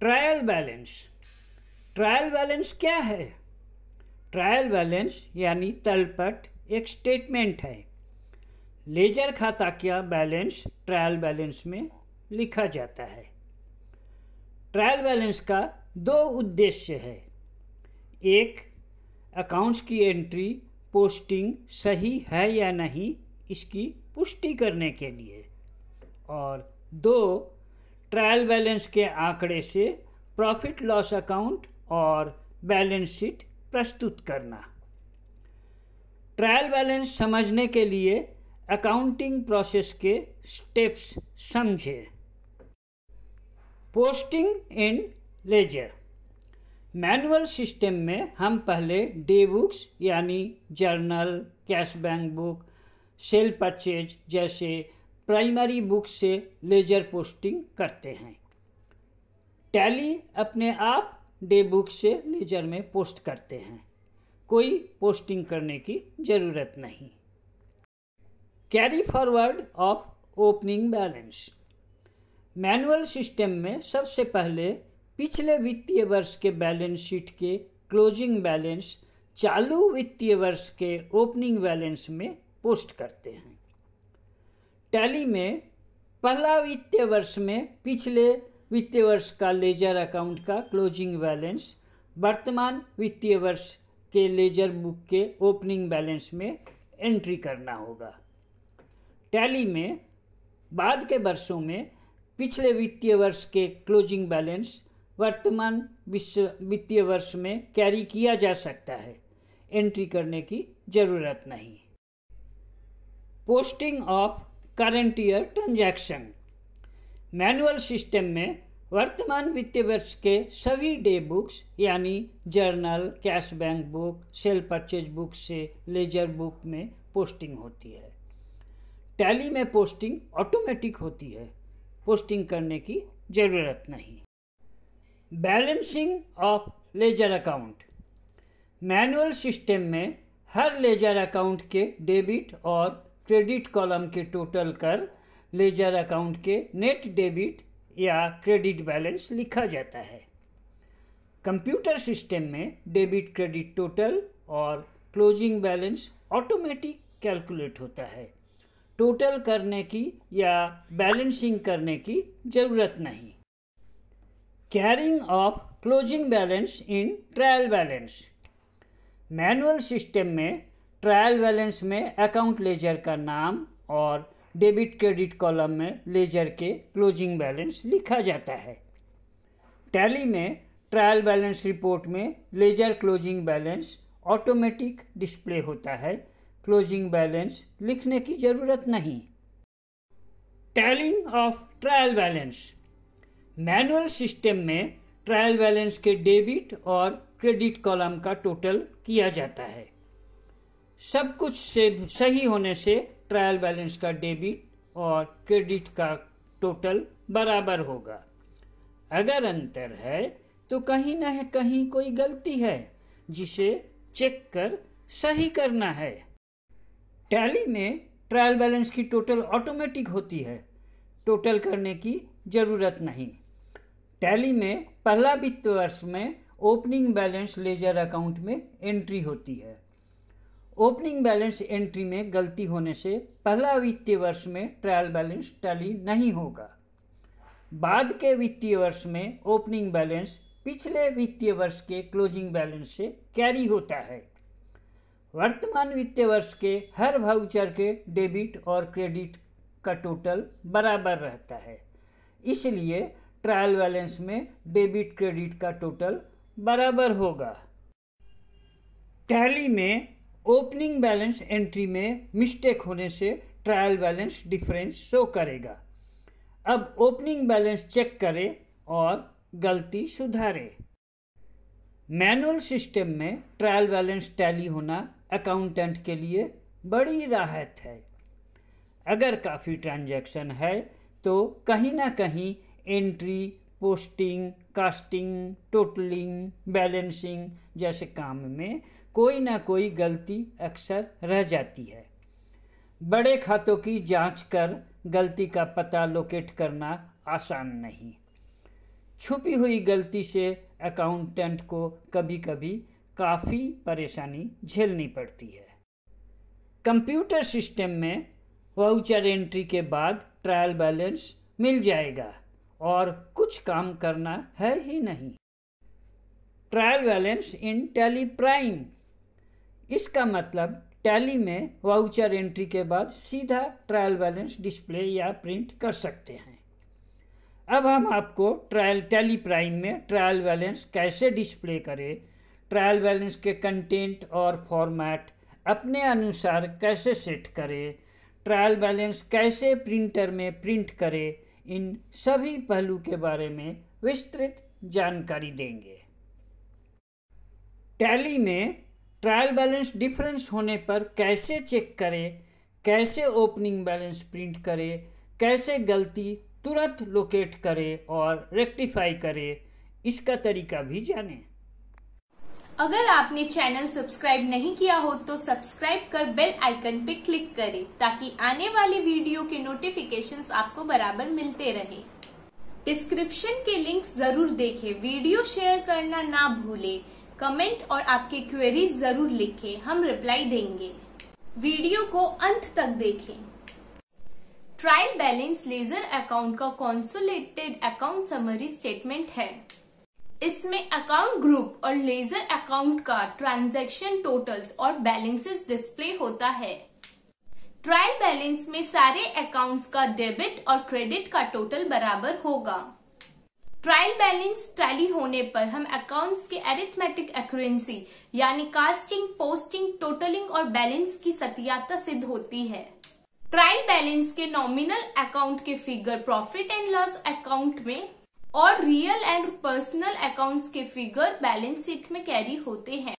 trial balance trial balance क्या है trial balance यानी तलपट एक स्टेटमेंट है लेजर खाता क्या बैलेंस ट्रायल बैलेंस में लिखा जाता है ट्रायल बैलेंस का दो उद्देश्य है एक अकाउंट्स की एंट्री पोस्टिंग सही है या नहीं इसकी पुष्टि करने के लिए और दो ट्रायल बैलेंस के आंकड़े से प्रॉफिट लॉस अकाउंट और बैलेंस शीट प्रस्तुत करना ट्रायल बैलेंस समझने के लिए अकाउंटिंग प्रोसेस के स्टेप्स समझें posting in ledger manual system में हम पहले डे बुक्स यानी journal cash bank book sale purchase जैसे प्राइमरी बुक से लेजर पोस्टिंग करते हैं टैली अपने आप डे बुक से लेजर में पोस्ट करते हैं कोई पोस्टिंग करने की ज़रूरत नहीं carry forward of opening balance manual system में सबसे पहले पिछले वित्तीय वर्ष के बैलेंस शीट के क्लोजिंग बैलेंस चालू वित्तीय वर्ष के ओपनिंग बैलेंस में पोस्ट करते हैं टैली में पहला वित्तीय वर्ष में पिछले वित्तीय वर्ष का लेजर अकाउंट का क्लोजिंग बैलेंस वर्तमान वित्तीय वर्ष के लेजर बुक के ओपनिंग बैलेंस में एंट्री करना होगा टैली में बाद के वर्षों में पिछले वित्तीय वर्ष के क्लोजिंग बैलेंस वर्तमान विश्व वित्तीय वर्ष में कैरी किया जा सकता है एंट्री करने की ज़रूरत नहीं posting of current year transaction manual system में वर्तमान वित्तीय वर्ष के सभी डे बुक्स यानी journal cash bank book sale purchase book से लेजर बुक में पोस्टिंग होती है टैली में पोस्टिंग ऑटोमेटिक होती है पोस्टिंग करने की ज़रूरत नहीं balancing of ledger account manual system में हर लेजर अकाउंट के डेबिट और क्रेडिट कॉलम के टोटल कर लेजर अकाउंट के नेट डेबिट या क्रेडिट बैलेंस लिखा जाता है कंप्यूटर सिस्टम में डेबिट क्रेडिट टोटल और क्लोजिंग बैलेंस ऑटोमेटिक कैलकुलेट होता है टोटल करने की या बैलेंसिंग करने की ज़रूरत नहीं carrying of closing balance in trial balance manual system में ट्रायल बैलेंस में अकाउंट लेजर का नाम और डेबिट क्रेडिट कॉलम में लेजर के क्लोजिंग बैलेंस लिखा जाता है टैली में ट्रायल बैलेंस रिपोर्ट में ledger closing balance automatic display होता है क्लोजिंग बैलेंस लिखने की ज़रूरत नहीं tallying of trial balance manual system में ट्रायल बैलेंस के डेबिट और क्रेडिट कॉलम का टोटल किया जाता है सब कुछ से सही होने से ट्रायल बैलेंस का डेबिट और क्रेडिट का टोटल बराबर होगा अगर अंतर है तो कहीं ना कहीं कोई गलती है जिसे चेक कर सही करना है टैली में ट्रायल बैलेंस की टोटल ऑटोमेटिक होती है टोटल करने की ज़रूरत नहीं टैली में पहला वित्त वर्ष में ओपनिंग बैलेंस लेजर अकाउंट में एंट्री होती है ओपनिंग बैलेंस एंट्री में गलती होने से पहला वित्तीय वर्ष में ट्रायल बैलेंस टैली नहीं होगा बाद के वित्तीय वर्ष में ओपनिंग बैलेंस पिछले वित्तीय वर्ष के क्लोजिंग बैलेंस से कैरी होता है वर्तमान वित्तीय वर्ष के हर भाउचर के डेबिट और क्रेडिट का टोटल बराबर रहता है इसलिए ट्रायल बैलेंस में डेबिट क्रेडिट का टोटल बराबर होगा टैली में ओपनिंग बैलेंस एंट्री में मिस्टेक होने से ट्रायल बैलेंस डिफरेंस शो करेगा अब ओपनिंग बैलेंस चेक करें और गलती सुधारें मैनुअल सिस्टम में ट्रायल बैलेंस टैली होना अकाउंटेंट के लिए बड़ी राहत है अगर काफ़ी ट्रांजैक्शन है तो कहीं ना कहीं entry posting casting totalling balancing जैसे काम में कोई ना कोई गलती अक्सर रह जाती है बड़े खातों की जांच कर गलती का पता लोकेट करना आसान नहीं छुपी हुई गलती से अकाउंटेंट को कभी कभी काफ़ी परेशानी झेलनी पड़ती है कंप्यूटर सिस्टम में वाउचर एंट्री के बाद ट्रायल बैलेंस मिल जाएगा और कुछ काम करना है ही नहीं trial balance in Tally prime इसका मतलब टैली में वाउचर एंट्री के बाद सीधा ट्रायल बैलेंस डिस्प्ले या प्रिंट कर सकते हैं अब हम आपको ट्रायल टैली प्राइम में ट्रायल बैलेंस कैसे डिस्प्ले करें ट्रायल बैलेंस के कंटेंट और फॉर्मेट अपने अनुसार कैसे सेट करें ट्रायल बैलेंस कैसे प्रिंटर में प्रिंट करें इन सभी पहलू के बारे में विस्तृत जानकारी देंगे टैली में ट्रायल बैलेंस डिफरेंस होने पर कैसे चेक करें कैसे ओपनिंग बैलेंस प्रिंट करें कैसे गलती तुरंत लोकेट करें और रेक्टिफाई करें इसका तरीका भी जानें अगर आपने चैनल सब्सक्राइब नहीं किया हो तो सब्सक्राइब कर बेल आइकन पे क्लिक करें ताकि आने वाली वीडियो के नोटिफिकेशंस आपको बराबर मिलते रहे डिस्क्रिप्शन के लिंक जरूर देखें वीडियो शेयर करना ना भूलें कमेंट और आपके क्वेरीज जरूर लिखें हम रिप्लाई देंगे वीडियो को अंत तक देखें ट्रायल बैलेंस लेजर अकाउंट का कॉन्सोलेटेड अकाउंट समरी स्टेटमेंट है इसमें अकाउंट ग्रुप और लेजर अकाउंट का ट्रांजैक्शन टोटल्स और बैलेंसेस डिस्प्ले होता है ट्रायल बैलेंस में सारे अकाउंट्स का डेबिट और क्रेडिट का टोटल बराबर होगा ट्रायल बैलेंस टैली होने पर हम अकाउंट्स के एरिथमेटिक एक्यूरेंसी यानी कास्टिंग पोस्टिंग टोटलिंग और बैलेंस की सत्याता सिद्ध होती है ट्रायल बैलेंस के नॉमिनल अकाउंट के figure profit and loss account में और रियल एंड पर्सनल अकाउंट्स के फिगर बैलेंस शीट में कैरी होते हैं